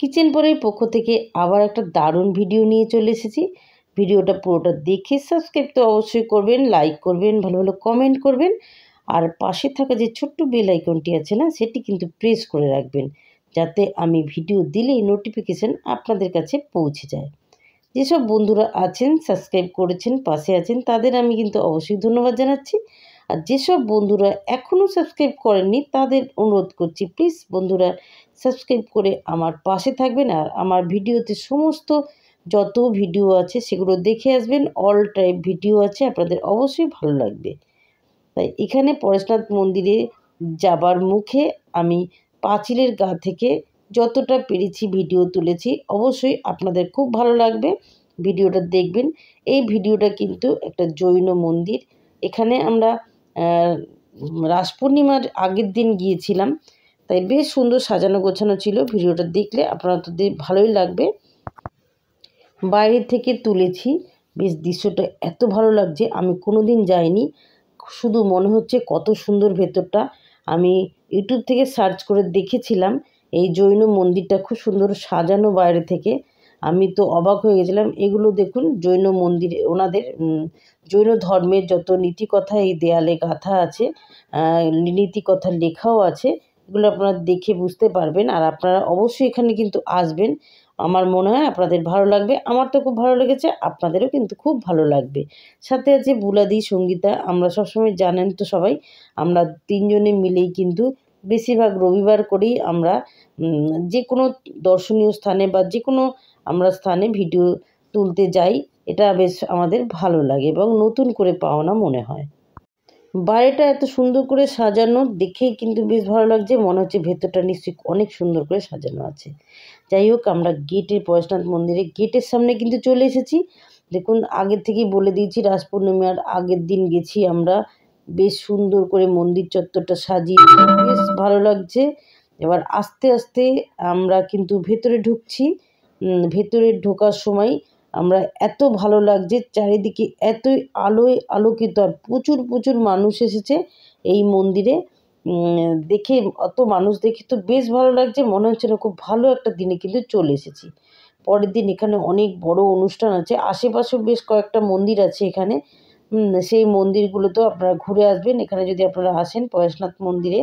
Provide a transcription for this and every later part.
kitchen পরের পক্ষ থেকে আবার একটা দারুণ ভিডিও নিয়ে চলে এসেছি ভিডিওটা পুরোটা দেখে সাবস্ক্রাইব তো অবশ্যই করবেন লাইক করবেন ভালো ভালো কমেন্ট করবেন আর পাশে থাকা যে ছোট্ট বেল আইকনটি আছে না সেটি কিন্তু প্রেস করে রাখবেন যাতে আমি ভিডিও দিলেই নোটিফিকেশান আপনাদের কাছে পৌঁছে যায় যেসব বন্ধুরা আছেন সাবস্ক্রাইব করেছেন পাশে আছেন তাদের আমি কিন্তু অবশ্যই ধন্যবাদ জানাচ্ছি আর যেসব বন্ধুরা এখনও সাবস্ক্রাইব করেননি তাদের অনুরোধ করছি প্লিজ বন্ধুরা সাবস্ক্রাইব করে আমার পাশে থাকবেন আর আমার ভিডিওতে সমস্ত যত ভিডিও আছে সেগুলো দেখে আসবেন অল টাইপ ভিডিও আছে আপনাদের অবশ্যই ভালো লাগবে তাই এখানে পরেশনাথ মন্দিরে যাবার মুখে আমি পাঁচিলের গা থেকে যতটা পেরেছি ভিডিও তুলেছি অবশ্যই আপনাদের খুব ভালো লাগবে ভিডিওটা দেখবেন এই ভিডিওটা কিন্তু একটা জৈন মন্দির এখানে আমরা রাস পূর্ণিমার আগের দিন গিয়েছিলাম তাই বেশ সুন্দর সাজানো গোছানো ছিল ভিডিওটা দেখলে আপনারা তো ভালোই লাগবে বাইরে থেকে তুলেছি বেশ দৃশ্যটা এত ভালো লাগছে আমি কোনো দিন যাইনি শুধু মনে হচ্ছে কত সুন্দর ভেতরটা আমি ইউটিউব থেকে সার্চ করে দেখেছিলাম এই জৈন মন্দিরটা খুব সুন্দর সাজানো বাইরে থেকে আমি তো অবাক হয়ে গেছিলাম এগুলো দেখুন জৈন মন্দিরে ওনাদের জৈন ধর্মের যত নীতিকথা এই দেয়ালে গাঁথা আছে নীতিকথা লেখাও আছে এগুলো আপনারা দেখে বুঝতে পারবেন আর আপনারা অবশ্যই এখানে কিন্তু আসবেন আমার মনে হয় আপনাদের ভালো লাগবে আমার তো খুব ভালো লেগেছে আপনাদেরও কিন্তু খুব ভালো লাগবে সাথে আছে বুলাদি সঙ্গীতা আমরা সবসময় জানেন তো সবাই আমরা তিনজনে মিলেই কিন্তু বেশিরভাগ রবিবার করেই আমরা যে কোনো দর্শনীয় স্থানে বা যে কোনো আমরা স্থানে ভিডিও তুলতে যাই এটা বেশ আমাদের ভালো লাগে এবং নতুন করে পাওনা মনে হয় বাইরেটা এত সুন্দর করে সাজানো দেখেই কিন্তু বেশ ভালো লাগছে মনে হচ্ছে ভেতরটা নিশ্চয়ই অনেক সুন্দর করে সাজানো আছে যাই হোক আমরা গেটের পয়সনাথ মন্দিরে গেটের সামনে কিন্তু চলে এসেছি দেখুন আগের থেকেই বলে দিয়েছি রাস পূর্ণিমার আগের দিন গেছি আমরা বেশ সুন্দর করে মন্দির চত্বরটা সাজিয়ে বেশ ভালো লাগছে এবার আস্তে আস্তে আমরা কিন্তু ভেতরে ঢুকছি ভেতরে ঢোকার সময় আমরা এত ভালো লাগছে চারিদিকে এতই আলোয় আলোকিত আর প্রচুর প্রচুর মানুষ এসেছে এই মন্দিরে দেখে অত মানুষ দেখে তো বেশ ভালো লাগছে মনে হচ্ছে না খুব ভালো একটা দিনে কিন্তু চলে এসেছি পরের দিন এখানে অনেক বড় অনুষ্ঠান আছে আশেপাশেও বেশ কয়েকটা মন্দির আছে এখানে সেই মন্দিরগুলোতেও আপনারা ঘুরে আসবেন এখানে যদি আপনারা আসেন পয়সনাথ মন্দিরে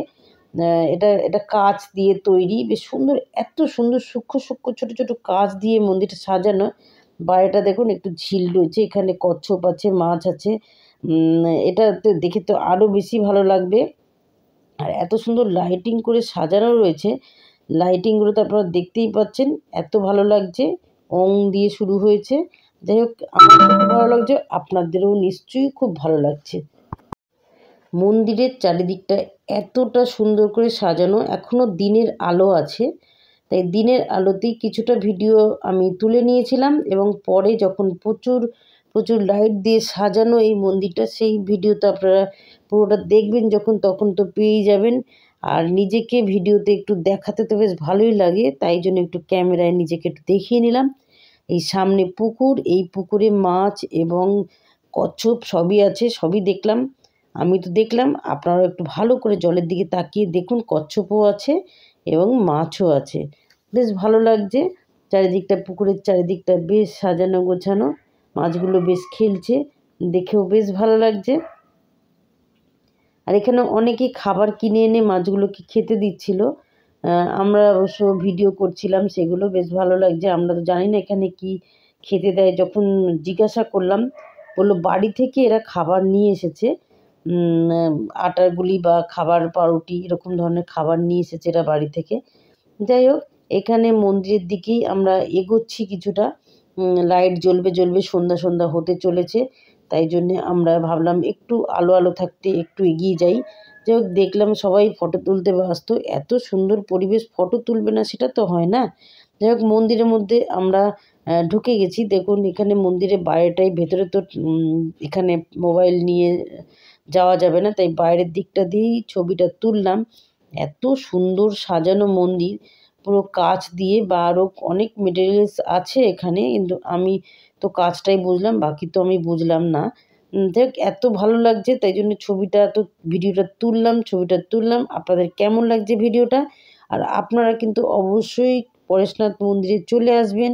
এটা এটা কাজ দিয়ে তৈরি বেশ সুন্দর এত সুন্দর সূক্ষ্ম সূক্ষ্ম ছোট ছোট কাজ দিয়ে মন্দিরটা সাজানো বাইরেটা দেখুন একটু ঝিল রয়েছে এখানে কচ্ছপ আছে মাছ আছে এটাতে দেখে তো আরও বেশি ভালো লাগবে আর এত সুন্দর লাইটিং করে সাজানো রয়েছে লাইটিংগুলো তো আপনারা দেখতেই পাচ্ছেন এত ভালো লাগছে অং দিয়ে শুরু হয়েছে যাই হোক আমার খুব ভালো লাগছে আপনাদেরও নিশ্চয়ই খুব ভালো লাগছে মন্দিরের চারিদিকটা এতটা সুন্দর করে সাজানো এখনও দিনের আলো আছে তাই দিনের আলোতেই কিছুটা ভিডিও আমি তুলে নিয়েছিলাম এবং পরে যখন প্রচুর প্রচুর লাইট দিয়ে সাজানো এই মন্দিরটা সেই ভিডিওতে আপনারা পুরোটা দেখবেন যখন তখন তো পেয়েই যাবেন আর নিজেকে ভিডিওতে একটু দেখাতে তো বেশ ভালোই লাগে তাই জন্য একটু ক্যামেরায় নিজেকে একটু দেখিয়ে নিলাম এই সামনে পুকুর এই পুকুরে মাছ এবং কচ্ছপ সবই আছে সবই দেখলাম আমি তো দেখলাম আপনারা একটু ভালো করে জলের দিকে তাকিয়ে দেখুন কচ্ছপও আছে এবং মাছও আছে বেশ ভালো লাগছে চারিদিকটা পুকুরের চারিদিকটা বেশ সাজানো গোছানো মাছগুলো বেশ খেলছে দেখেও বেশ ভালো লাগছে আর এখানে অনেকে খাবার কিনে এনে মাছগুলোকে খেতে দিচ্ছিলো আমরা অবশ্য ভিডিও করছিলাম সেগুলো বেশ ভালো লাগছে আমরা তো জানি না এখানে কি খেতে দেয় যখন জিজ্ঞাসা করলাম বললো বাড়ি থেকে এরা খাবার নিয়ে এসেছে আটার গুলি বা খাবার পাউরুটি এরকম ধরনের খাবার নিয়ে এসেছে এরা বাড়ি থেকে যাই হোক এখানে মন্দিরের দিকেই আমরা এগোচ্ছি কিছুটা লাইট জ্বলবে জ্বলবে সন্ধ্যা সন্ধ্যা হতে চলেছে তাই জন্যে আমরা ভাবলাম একটু আলো আলো থাকতে একটু এগিয়ে যাই যাই হোক দেখলাম সবাই ফটো তুলতে ব্যস্ত এত সুন্দর পরিবেশ ফটো তুলবে না সেটা তো হয় না যাই হোক মন্দিরের মধ্যে আমরা ঢুকে গেছি দেখুন এখানে মন্দিরের বাইরেটাই ভেতরে তো এখানে মোবাইল নিয়ে যাওয়া যাবে না তাই বাইরের দিকটা দিয়েই ছবিটা তুললাম এত সুন্দর সাজানো মন্দির পুরো কাজ দিয়ে বা আরও অনেক মেটেরিয়ালস আছে এখানে কিন্তু আমি তো কাজটাই বুঝলাম বাকি তো আমি বুঝলাম না যাই এত ভালো লাগছে তাই জন্য ছবিটা তো ভিডিওটা তুললাম ছবিটা তুললাম আপনাদের কেমন লাগছে ভিডিওটা আর আপনারা কিন্তু অবশ্যই পরেশনাথ মন্দিরে চলে আসবেন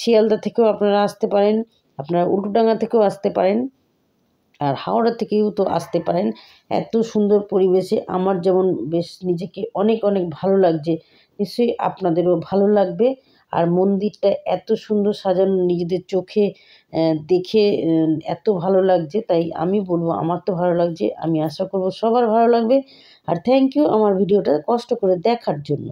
শিয়ালদা থেকেও আপনারা আসতে পারেন আপনারা উল্টুডাঙ্গা থেকেও আসতে পারেন আর হাওড়া থেকেও তো আসতে পারেন এত সুন্দর পরিবেশে আমার যেমন বেশ নিজেকে অনেক অনেক ভালো লাগছে নিশ্চয়ই আপনাদেরও ভালো লাগবে আর মন্দিরটা এত সুন্দর সাজানো নিজেদের চোখে দেখে এত ভালো লাগছে তাই আমি বলবো আমার তো ভালো লাগছে আমি আশা করব সবার ভালো লাগবে আর থ্যাংক ইউ আমার ভিডিওটা কষ্ট করে দেখার জন্য